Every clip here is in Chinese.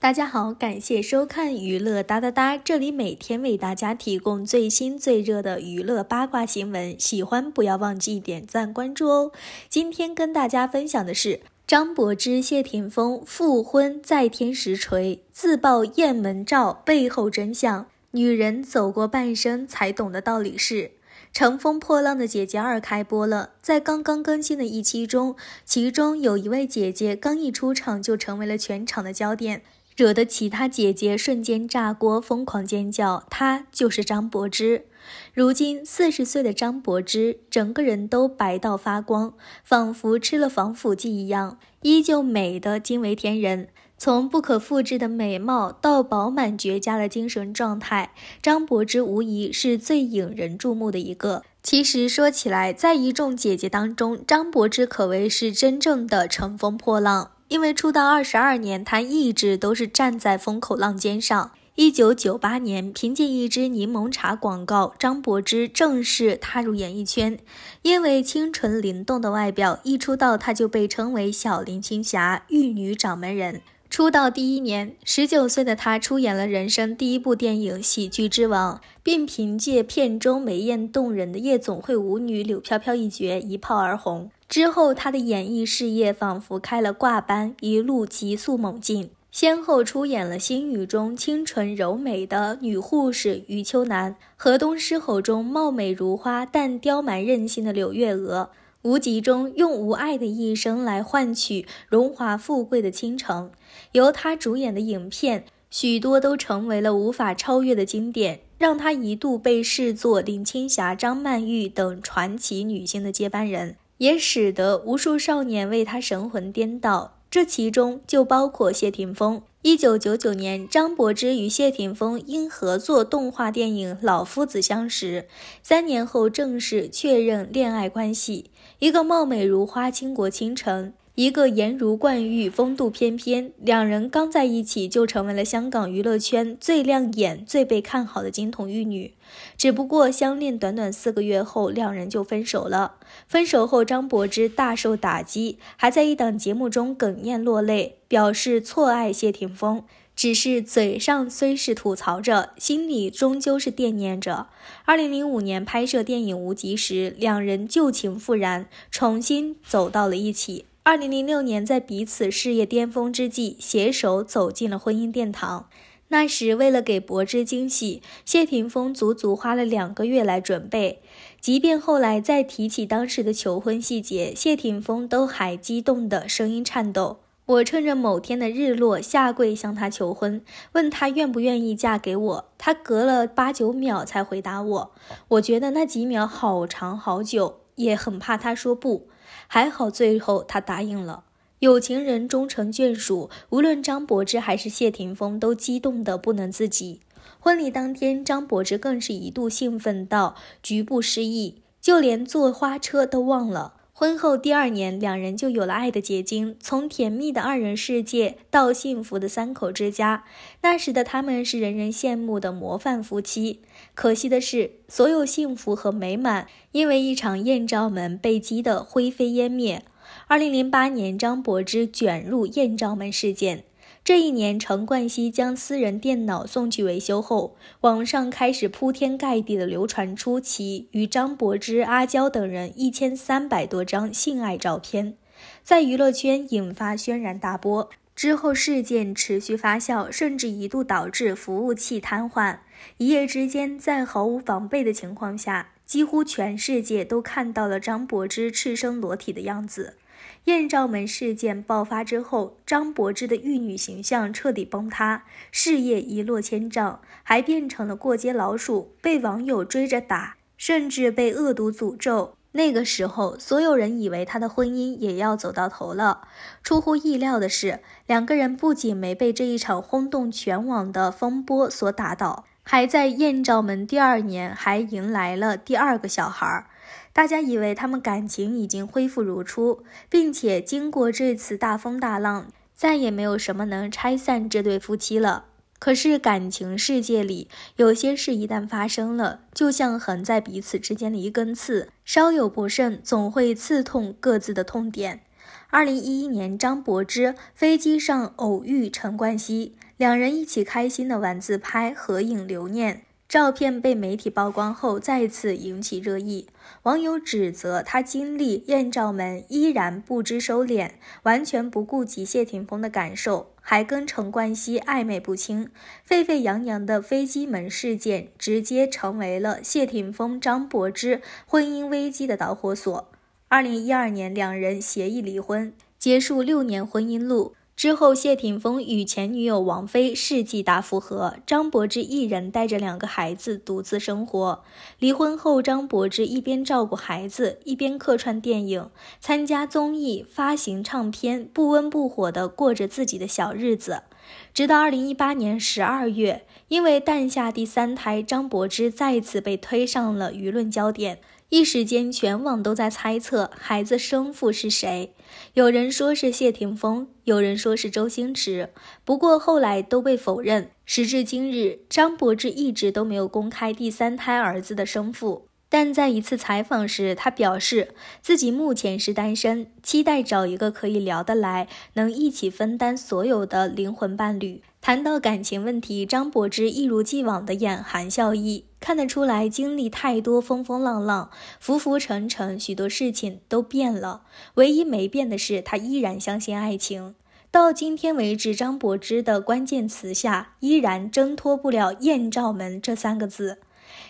大家好，感谢收看娱乐哒哒哒，这里每天为大家提供最新最热的娱乐八卦新闻。喜欢不要忘记点赞关注哦。今天跟大家分享的是张柏芝、谢霆锋复婚在天实锤，自曝雁门照背后真相。女人走过半生才懂的道理是。《乘风破浪的姐姐》二开播了，在刚刚更新的一期中，其中有一位姐姐刚一出场就成为了全场的焦点，惹得其他姐姐瞬间炸锅，疯狂尖叫。她就是张柏芝。如今四十岁的张柏芝，整个人都白到发光，仿佛吃了防腐剂一样，依旧美得惊为天人。从不可复制的美貌到饱满绝佳的精神状态，张柏芝无疑是最引人注目的一个。其实说起来，在一众姐姐当中，张柏芝可谓是真正的乘风破浪，因为出道二十二年，她一直都是站在风口浪尖上。一九九八年，凭借一支柠檬茶广告，张柏芝正式踏入演艺圈。因为清纯灵动的外表，一出道她就被称为“小林青霞”、“玉女掌门人”。出道第一年，十九岁的他出演了人生第一部电影《喜剧之王》，并凭借片中眉眼动人的夜总会舞女柳飘飘一角一炮而红。之后，他的演艺事业仿佛开了挂般，一路急速猛进，先后出演了《新语》中》清纯柔美的女护士余秋楠，《河东狮吼》中貌美如花但刁蛮任性的柳月娥。无极中用无爱的一生来换取荣华富贵的倾城，由他主演的影片许多都成为了无法超越的经典，让他一度被视作林青霞、张曼玉等传奇女星的接班人，也使得无数少年为他神魂颠倒。这其中就包括谢霆锋。一九九九年，张柏芝与谢霆锋因合作动画电影《老夫子》相识，三年后正式确认恋爱关系。一个貌美如花，倾国倾城。一个颜如冠玉，风度翩翩，两人刚在一起就成为了香港娱乐圈最亮眼、最被看好的金童玉女。只不过相恋短短四个月后，两人就分手了。分手后，张柏芝大受打击，还在一档节目中哽咽落泪，表示错爱谢霆锋。只是嘴上虽是吐槽着，心里终究是惦念着。二零零五年拍摄电影《无极》时，两人旧情复燃，重新走到了一起。二零零六年，在彼此事业巅峰之际，携手走进了婚姻殿堂。那时，为了给柏芝惊喜，谢霆锋足足花了两个月来准备。即便后来再提起当时的求婚细节，谢霆锋都还激动的声音颤抖。我趁着某天的日落下跪向她求婚，问她愿不愿意嫁给我。她隔了八九秒才回答我。我觉得那几秒好长好久，也很怕她说不。还好，最后他答应了，有情人终成眷属。无论张柏芝还是谢霆锋，都激动得不能自己。婚礼当天，张柏芝更是一度兴奋到局部失忆，就连坐花车都忘了。婚后第二年，两人就有了爱的结晶，从甜蜜的二人世界到幸福的三口之家。那时的他们是人人羡慕的模范夫妻。可惜的是，所有幸福和美满，因为一场艳照门被击得灰飞烟灭。二零零八年，张柏芝卷入艳照门事件。这一年，陈冠希将私人电脑送去维修后，网上开始铺天盖地的流传出其与张柏芝、阿娇等人一千三百多张性爱照片，在娱乐圈引发轩然大波。之后，事件持续发酵，甚至一度导致服务器瘫痪。一夜之间，在毫无防备的情况下，几乎全世界都看到了张柏芝赤身裸体的样子。艳照门事件爆发之后，张柏芝的玉女形象彻底崩塌，事业一落千丈，还变成了过街老鼠，被网友追着打，甚至被恶毒诅咒。那个时候，所有人以为她的婚姻也要走到头了。出乎意料的是，两个人不仅没被这一场轰动全网的风波所打倒，还在艳照门第二年还迎来了第二个小孩儿。大家以为他们感情已经恢复如初，并且经过这次大风大浪，再也没有什么能拆散这对夫妻了。可是感情世界里有些事一旦发生了，就像横在彼此之间的一根刺，稍有不慎总会刺痛各自的痛点。二零一一年，张柏芝飞机上偶遇陈冠希，两人一起开心地玩自拍合影留念。照片被媒体曝光后，再次引起热议。网友指责他经历艳照门依然不知收敛，完全不顾及谢霆锋的感受，还跟陈冠希暧昧不清。沸沸扬扬的飞机门事件，直接成为了谢霆锋张柏芝婚姻危机的导火索。二零一二年，两人协议离婚，结束六年婚姻路。之后，谢霆锋与前女友王菲世纪大复合，张柏芝一人带着两个孩子独自生活。离婚后，张柏芝一边照顾孩子，一边客串电影、参加综艺、发行唱片，不温不火地过着自己的小日子。直到二零一八年十二月，因为诞下第三胎，张柏芝再次被推上了舆论焦点。一时间，全网都在猜测孩子生父是谁，有人说是谢霆锋，有人说是周星驰，不过后来都被否认。时至今日，张柏芝一直都没有公开第三胎儿子的生父。但在一次采访时，他表示自己目前是单身，期待找一个可以聊得来、能一起分担所有的灵魂伴侣。谈到感情问题，张柏芝一如既往的眼含笑意，看得出来经历太多风风浪浪、浮浮沉沉，许多事情都变了，唯一没变的是她依然相信爱情。到今天为止，张柏芝的关键词下依然挣脱不了“艳照门”这三个字。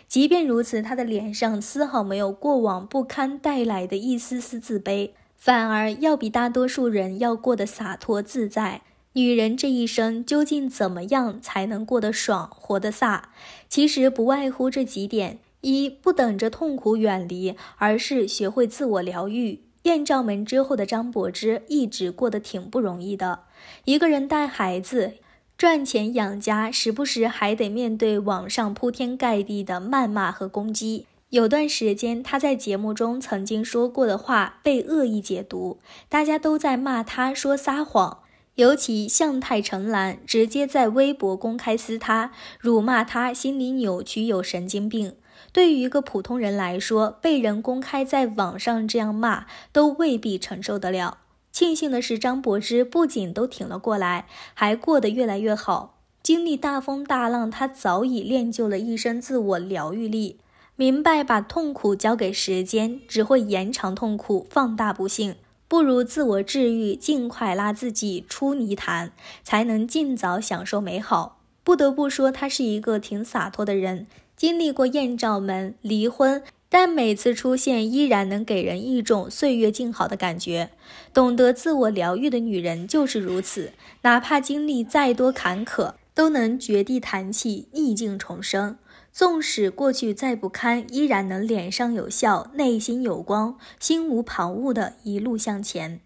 即便如此，她的脸上丝毫没有过往不堪带来的一丝丝自卑，反而要比大多数人要过得洒脱自在。女人这一生究竟怎么样才能过得爽、活得飒？其实不外乎这几点：一、不等着痛苦远离，而是学会自我疗愈。艳照门之后的张柏芝一直过得挺不容易的，一个人带孩子。赚钱养家，时不时还得面对网上铺天盖地的谩骂和攻击。有段时间，他在节目中曾经说过的话被恶意解读，大家都在骂他说撒谎。尤其向太陈岚直接在微博公开撕他，辱骂他心理扭曲，有神经病。对于一个普通人来说，被人公开在网上这样骂，都未必承受得了。庆幸的是，张柏芝不仅都挺了过来，还过得越来越好。经历大风大浪，她早已练就了一身自我疗愈力，明白把痛苦交给时间只会延长痛苦、放大不幸，不如自我治愈，尽快拉自己出泥潭，才能尽早享受美好。不得不说，他是一个挺洒脱的人。经历过艳照门、离婚。但每次出现，依然能给人一种岁月静好的感觉。懂得自我疗愈的女人就是如此，哪怕经历再多坎坷，都能绝地弹起，逆境重生。纵使过去再不堪，依然能脸上有笑，内心有光，心无旁骛地一路向前。